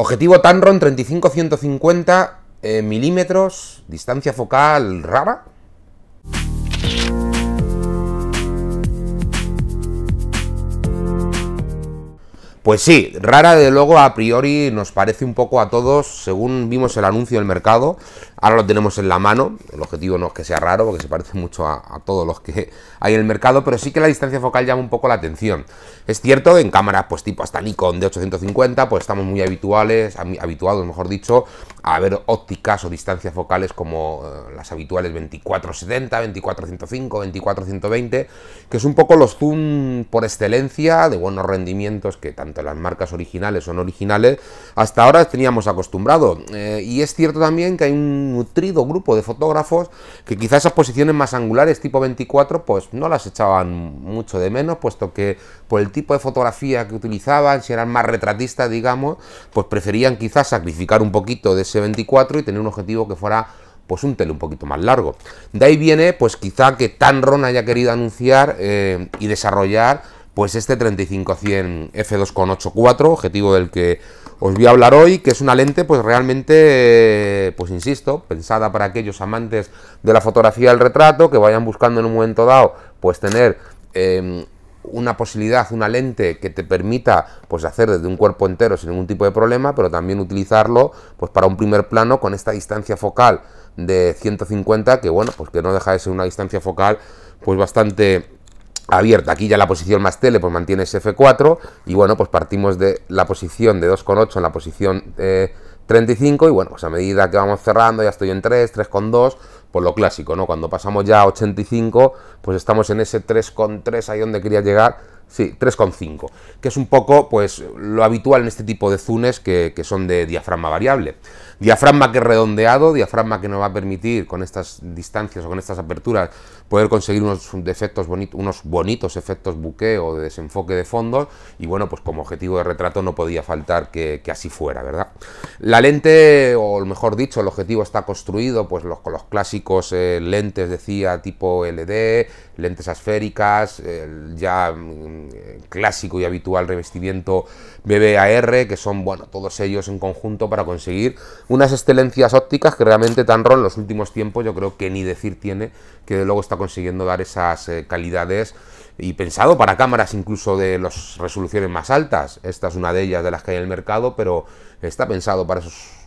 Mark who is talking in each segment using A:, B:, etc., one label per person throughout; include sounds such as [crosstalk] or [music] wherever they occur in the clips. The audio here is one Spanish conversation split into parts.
A: Objetivo Tanron 35-150 mm eh, milímetros, distancia focal rara, Pues sí, rara de luego a priori nos parece un poco a todos, según vimos el anuncio del mercado, ahora lo tenemos en la mano, el objetivo no es que sea raro porque se parece mucho a, todos los que hay en el mercado, pero sí que la distancia focal llama un poco la atención. Es cierto en cámaras pues tipo hasta Nikon de 850 pues estamos muy habituales, habituados mejor dicho, a ver ópticas o distancias focales como eh, las habituales 24-70, 24-105, 24-120, que es un poco los zoom por excelencia de buenos rendimientos que tanto las marcas originales son originales, hasta ahora teníamos acostumbrado. Eh, y es cierto también que hay un nutrido grupo de fotógrafos que quizás esas posiciones más angulares tipo 24 pues no las echaban mucho de menos, puesto que por el tipo de fotografía que utilizaban, si eran más retratistas, digamos, pues preferían quizás sacrificar un poquito de ese 24 y tener un objetivo que fuera pues un tele un poquito más largo. De ahí viene pues quizá que Tanron haya querido anunciar eh, y desarrollar pues este 35-100 f2.8.4, objetivo del que os voy a hablar hoy, que es una lente pues realmente, eh, pues insisto, pensada para aquellos amantes de la fotografía del retrato, que vayan buscando en un momento dado, pues tener... Em, una posibilidad, una lente que te permita pues hacer desde un cuerpo entero sin ningún tipo de problema, pero también utilizarlo pues para un primer plano con esta distancia focal de 150 que bueno, pues que no deja de ser una distancia focal pues bastante abierta. Aquí ya la posición más tele pues mantiene ese F4 y bueno, pues partimos de la posición de 2,8 en la posición 35 eh, y bueno, pues a medida que vamos cerrando ya estoy en 3, 3,2, por lo clásico, ¿no? Cuando pasamos ya a 85, pues estamos en ese 3,3 ahí donde quería llegar Sí, 3,5, que es un poco pues lo habitual en este tipo de zunes que, son de diafragma variable. Diafragma que es redondeado, diafragma que nos va a permitir con estas distancias o con estas aperturas poder conseguir unos defectos bonitos, unos bonitos efectos buque o de desenfoque de fondo y bueno, pues como objetivo de retrato no podía faltar que, así fuera, ¿verdad? La lente, o mejor dicho, el objetivo está construido pues los, con los clásicos eh, lentes, decía, tipo LD, lentes esféricas, ya mm, clásico y habitual revestimiento BBAR, que son, bueno, todos ellos en conjunto para conseguir unas excelencias ópticas que realmente tan en los últimos tiempos yo creo que ni decir tiene, que luego está consiguiendo dar esas eh, calidades y pensado para cámaras incluso de las resoluciones más altas. Esta es una de ellas de las que hay en el mercado, pero está pensado para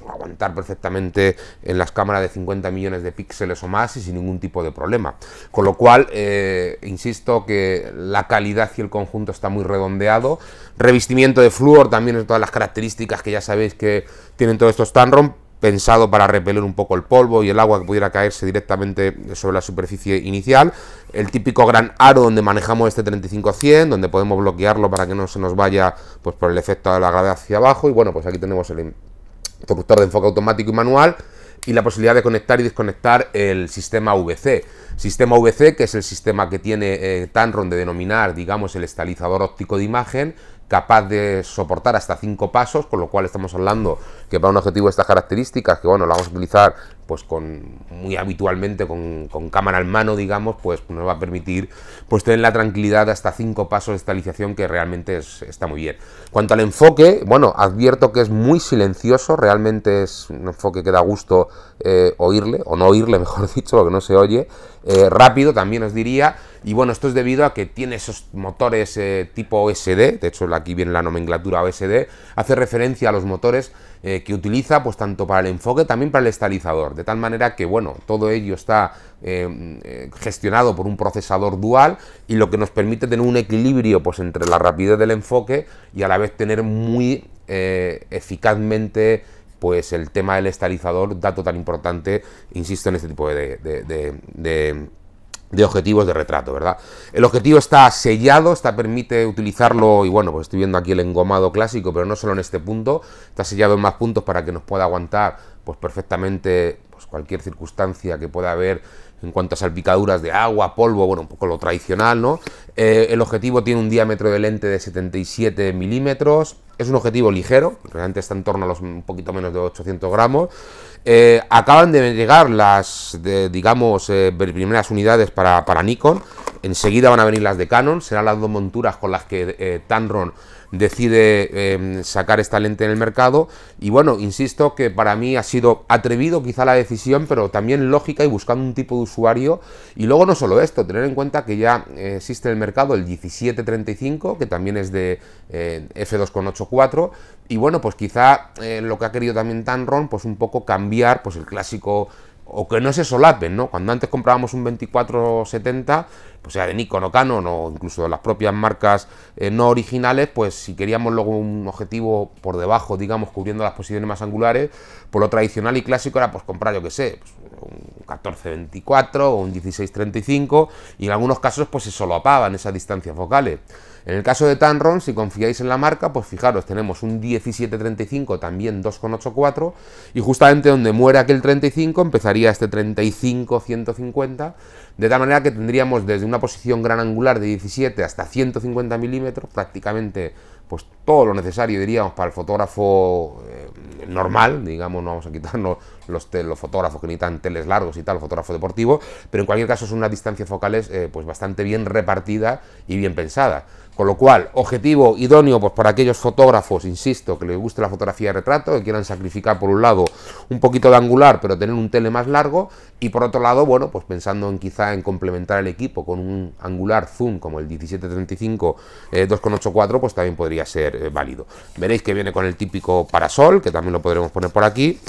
A: aguantar perfectamente en las cámaras de 50 millones de píxeles o más y sin ningún tipo de problema. Con lo cual, eh, insisto que la calidad y el conjunto está muy redondeado. Revestimiento de flúor también en todas las características que ya sabéis que tienen todos estos Tanron, pensado para repeler un poco el polvo y el agua que pudiera caerse directamente sobre la superficie inicial. El típico gran aro donde manejamos este 35-100, donde podemos bloquearlo para que no se nos vaya pues, por el efecto de la gravedad hacia abajo. Y bueno, pues aquí tenemos el interruptor de enfoque automático y manual y la posibilidad de conectar y desconectar el sistema VC. Sistema VC, que es el sistema que tiene eh, Tanron de denominar, digamos, el estabilizador óptico de imagen, capaz de soportar hasta cinco pasos, con lo cual estamos hablando que para un objetivo de estas características, que bueno, lo vamos a utilizar pues con muy habitualmente con, cámara en mano, digamos, pues nos va a permitir pues tener la tranquilidad hasta cinco pasos de estabilización que realmente está muy bien. Cuanto al enfoque, bueno, advierto que es muy silencioso, realmente es un enfoque que da gusto eh, oírle, o no oírle, [laughs] mejor dicho, lo que no se oye. Eh, rápido también os diría, y bueno, esto es debido a que tiene esos motores eh, tipo OSD, de hecho aquí viene la nomenclatura OSD, hace referencia a los motores que utiliza pues tanto para el enfoque, también para el estabilizador. De tal manera que, bueno, todo ello está eh, eh, gestionado por un procesador dual y lo que nos permite tener un equilibrio pues, entre la rapidez del enfoque y a la vez tener muy eh, eficazmente pues el tema del estabilizador, dato tan importante, insisto, en este tipo de de objetivos de retrato, ¿verdad? El objetivo está sellado, está permite utilizarlo, y bueno, pues estoy viendo aquí el engomado clásico, pero no solo en este punto, está sellado en más puntos para que nos pueda aguantar pues perfectamente pues cualquier circunstancia que pueda haber en cuanto a salpicaduras de agua, polvo, bueno, un poco lo tradicional, ¿no? Eh, el objetivo tiene un diámetro de lente de 77 milímetros, es un objetivo ligero, realmente está en torno a los un poquito menos de 800 gramos. Eh, acaban de llegar las, digamos, eh, primeras unidades para, para Nikon, enseguida van a venir las de Canon, serán las dos monturas con las que Tanron decide em, sacar esta lente en el mercado. Y bueno, insisto que para mí ha sido atrevido quizá la decisión, pero también lógica y buscando un tipo de usuario. Y luego no solo esto, tener en cuenta que ya eh, existe en el mercado el 1735, que también es de eh, f2.84. Y bueno, pues quizá eh, lo que ha querido también Tanron, pues un poco cambiar pues el clásico o que no se solapen, ¿no? Cuando antes comprábamos un 2470, pues sea de Nikon o Canon o incluso de las propias marcas eh, no originales, pues si queríamos luego un objetivo por debajo, digamos, cubriendo las posiciones más angulares, por pues lo tradicional y clásico era pues comprar, yo que sé, pues, un 1424 o un 1635 y en algunos casos pues se solapaban esas distancias focales. En el caso de Tanron, si confiáis en la marca, pues fijaros, tenemos un 1735 también 2,84 y justamente donde muere aquel 35 empezaría este 35-150, de tal manera que tendríamos desde una posición gran angular de 17 hasta 150 milímetros, prácticamente pues todo lo necesario diríamos para el fotógrafo normal, digamos, no vamos a quitarnos [laughs] los, los fotógrafos que necesitan teles largos y tal, fotógrafo deportivo, pero en cualquier caso son unas distancias focales eh, pues bastante bien repartida y bien pensada Con lo cual, objetivo idóneo pues para aquellos fotógrafos, insisto, que les guste la fotografía de retrato, que quieran sacrificar por un lado un poquito de angular, pero tener un tele más largo, y por otro lado, bueno, pues pensando en quizá en complementar el equipo con un angular zoom como el 1735 eh, 2.84, pues también podría ser eh, válido. Veréis que viene con el típico parasol, que también lo podremos poner por aquí.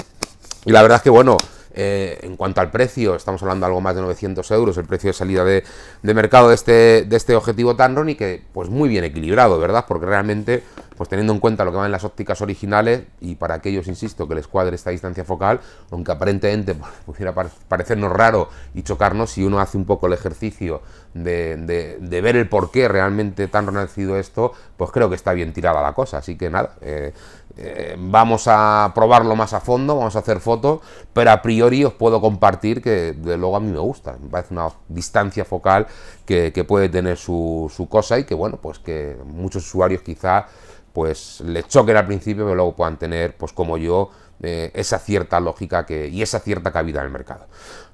A: Y la verdad es que, bueno, eh, en cuanto al precio, estamos hablando algo más de 900 euros, el precio de salida de, de mercado de este, de este objetivo Tanron y que, pues muy bien equilibrado, ¿verdad? Porque realmente, pues teniendo en cuenta lo que van en las ópticas originales y para aquellos, insisto, que les cuadre esta distancia focal, aunque aparentemente [laughs] pues, pudiera parecernos raro y chocarnos, si uno hace un poco el ejercicio de, de, ver el por qué realmente Tanron ha sido esto, pues creo que está bien tirada la cosa. Así que nada, eh, eh, vamos a probarlo más a fondo, vamos a hacer fotos, pero a priori os puedo compartir que de luego a mí me gusta, me parece una distancia focal que, puede tener su, cosa y que bueno, pues que muchos usuarios quizá pues le choquen al principio, pero luego puedan tener, pues como yo, eh, esa cierta lógica que, y esa cierta cabida en el mercado.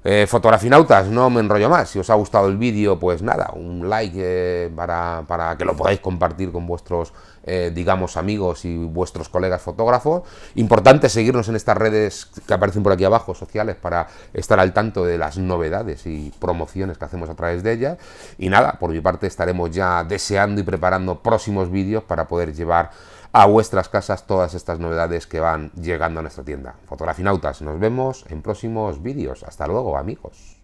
A: Eh, fotografinautas, no me enrollo más. Si os ha gustado el vídeo, pues nada, un like para, para que lo podáis compartir con vuestros eh, digamos, amigos y vuestros colegas fotógrafos. Importante seguirnos en estas redes que aparecen por aquí abajo, sociales, para estar al tanto de las novedades y promociones que hacemos a través de ellas. Y nada, por mi parte estaremos ya deseando y preparando próximos vídeos para poder llevar a vuestras casas todas estas novedades que van llegando a nuestra tienda. Fotografinautas, nos vemos en próximos vídeos. Hasta luego, amigos.